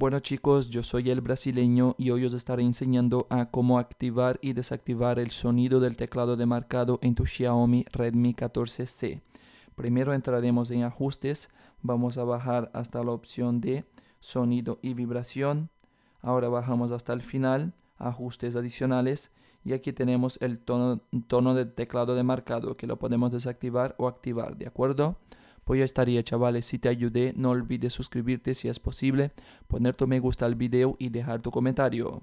Bueno chicos, yo soy el brasileño y hoy os estaré enseñando a cómo activar y desactivar el sonido del teclado de marcado en tu Xiaomi Redmi 14C. Primero entraremos en ajustes, vamos a bajar hasta la opción de sonido y vibración. Ahora bajamos hasta el final, ajustes adicionales y aquí tenemos el tono, tono del teclado de marcado que lo podemos desactivar o activar, ¿de acuerdo? Pues ya estaría chavales, si te ayudé no olvides suscribirte si es posible, poner tu me gusta al video y dejar tu comentario.